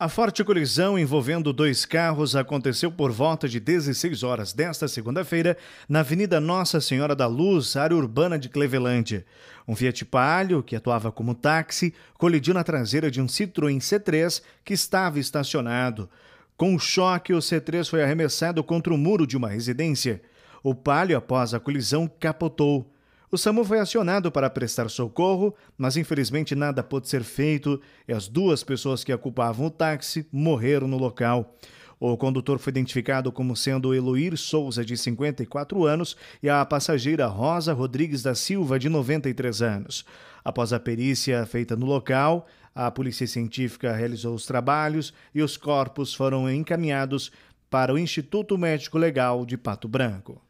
A forte colisão envolvendo dois carros aconteceu por volta de 16 horas desta segunda-feira na Avenida Nossa Senhora da Luz, área urbana de Cleveland. Um Fiat Palio, que atuava como táxi, colidiu na traseira de um Citroën C3 que estava estacionado. Com um choque, o C3 foi arremessado contra o muro de uma residência. O Palio, após a colisão, capotou. O SAMU foi acionado para prestar socorro, mas infelizmente nada pôde ser feito e as duas pessoas que ocupavam o táxi morreram no local. O condutor foi identificado como sendo Eloir Souza, de 54 anos, e a passageira Rosa Rodrigues da Silva, de 93 anos. Após a perícia feita no local, a polícia científica realizou os trabalhos e os corpos foram encaminhados para o Instituto Médico Legal de Pato Branco.